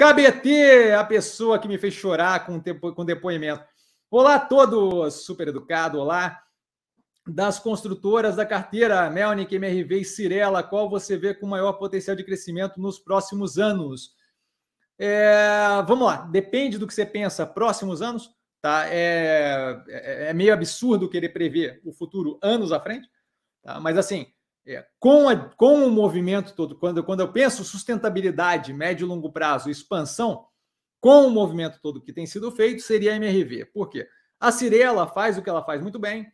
KBT, a pessoa que me fez chorar com, depo com depoimento. Olá a todos, super educado, olá. Das construtoras da carteira Melnick, MRV e Cirela, qual você vê com maior potencial de crescimento nos próximos anos? É, vamos lá, depende do que você pensa, próximos anos, tá? É, é, é meio absurdo querer prever o futuro anos à frente, tá? mas assim, é, com, a, com o movimento todo, quando, quando eu penso sustentabilidade, médio e longo prazo, expansão, com o movimento todo que tem sido feito, seria a MRV. Por quê? A Cirela faz o que ela faz muito bem.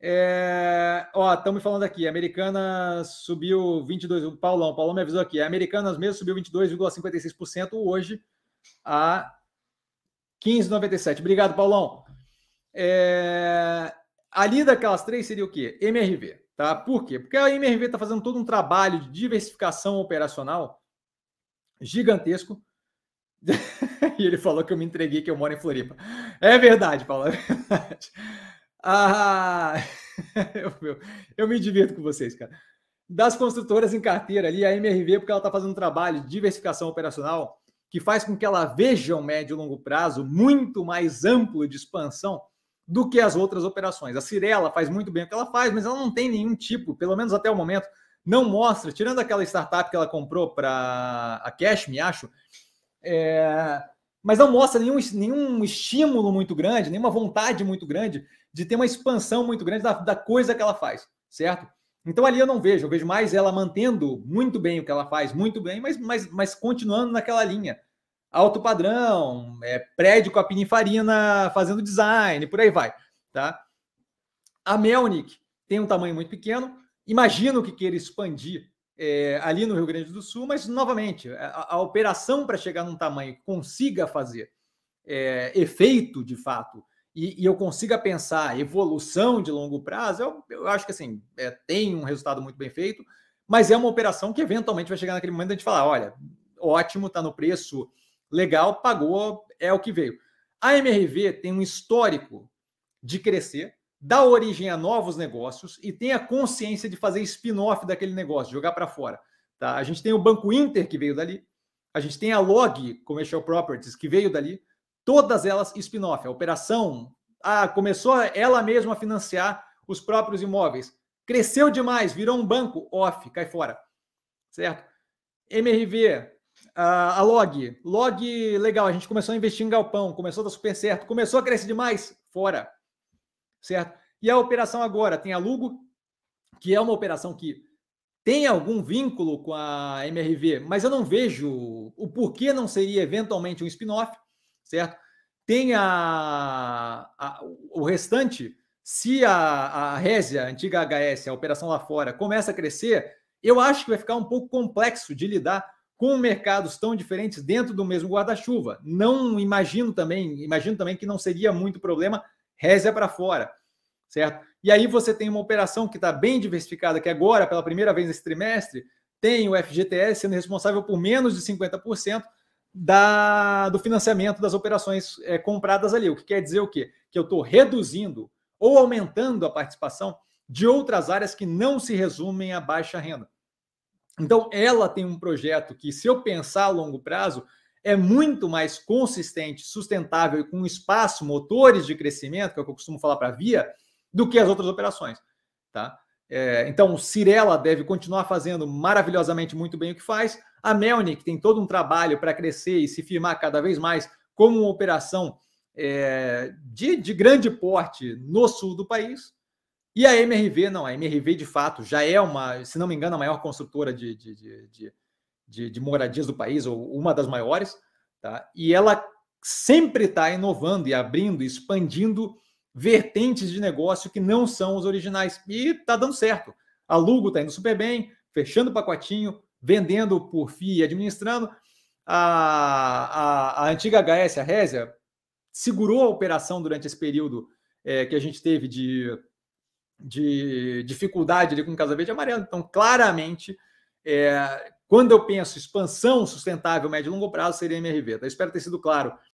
É, estamos falando aqui, a Americana subiu 22, o Paulão, o Paulão me avisou aqui, a Americanas mesmo subiu 22,56% hoje a 15,97. Obrigado, Paulão. É, ali daquelas três seria o quê? MRV. Tá? Por quê? Porque a MRV está fazendo todo um trabalho de diversificação operacional gigantesco. e ele falou que eu me entreguei, que eu moro em Floripa. É verdade, Paulo, é verdade. Ah, eu, eu, eu me divirto com vocês, cara. Das construtoras em carteira ali, a MRV, porque ela está fazendo um trabalho de diversificação operacional que faz com que ela veja um médio e longo prazo muito mais amplo de expansão do que as outras operações. A Cirela faz muito bem o que ela faz, mas ela não tem nenhum tipo, pelo menos até o momento, não mostra, tirando aquela startup que ela comprou para a Cash, me acho, é, mas não mostra nenhum, nenhum estímulo muito grande, nenhuma vontade muito grande de ter uma expansão muito grande da, da coisa que ela faz, certo? Então ali eu não vejo, eu vejo mais ela mantendo muito bem o que ela faz, muito bem, mas, mas, mas continuando naquela linha alto padrão, é, prédio com a Pininfarina fazendo design, por aí vai, tá? A Melnik tem um tamanho muito pequeno, imagino que queira expandir é, ali no Rio Grande do Sul, mas novamente, a, a operação para chegar num tamanho que consiga fazer é, efeito de fato e, e, eu consiga pensar evolução de longo prazo, eu, eu acho que assim é, tem um resultado muito bem feito, mas é uma operação que eventualmente vai chegar naquele momento de a gente falar: olha, ótimo, está no preço legal, pagou, é o que veio. A MRV tem um histórico de crescer, dá origem a novos negócios e tem a consciência de fazer spin-off daquele negócio, jogar para fora. Tá? A gente tem o Banco Inter que veio dali, a gente tem a Log Commercial Properties que veio dali, todas elas spin-off. A operação ah, começou ela mesma a financiar os próprios imóveis. Cresceu demais, virou um banco, off, cai fora. Certo? MRV ah, a log. Log, legal, a gente começou a investir em galpão, começou a dar super certo, começou a crescer demais, fora. Certo? E a operação agora tem a Lugo, que é uma operação que tem algum vínculo com a MRV, mas eu não vejo o porquê não seria eventualmente um spin-off, certo? Tem a, a, o restante, se a, a Résia, a antiga HS, a operação lá fora, começa a crescer, eu acho que vai ficar um pouco complexo de lidar com mercados tão diferentes dentro do mesmo guarda-chuva. Não imagino também, imagino também que não seria muito problema reza para fora, certo? E aí você tem uma operação que está bem diversificada, que agora, pela primeira vez nesse trimestre, tem o FGTS sendo responsável por menos de 50% da, do financiamento das operações é, compradas ali. O que quer dizer o quê? Que eu estou reduzindo ou aumentando a participação de outras áreas que não se resumem à baixa renda. Então, ela tem um projeto que, se eu pensar a longo prazo, é muito mais consistente, sustentável e com espaço, motores de crescimento, que é o que eu costumo falar para a Via, do que as outras operações. Tá? É, então, Cirela deve continuar fazendo maravilhosamente muito bem o que faz. A Melnik tem todo um trabalho para crescer e se firmar cada vez mais como uma operação é, de, de grande porte no sul do país. E a MRV, não, a MRV de fato já é uma, se não me engano, a maior construtora de, de, de, de moradias do país, ou uma das maiores, tá? e ela sempre está inovando e abrindo, expandindo vertentes de negócio que não são os originais. E está dando certo. A Lugo está indo super bem, fechando o pacotinho, vendendo por FII e administrando. A, a, a, antiga HS, a Résia, segurou a operação durante esse período é, que a gente teve de de dificuldade ali com Casa Verde e Amarelo. Então, claramente, é, quando eu penso expansão sustentável, médio e longo prazo, seria MRV. Tá? Espero ter sido claro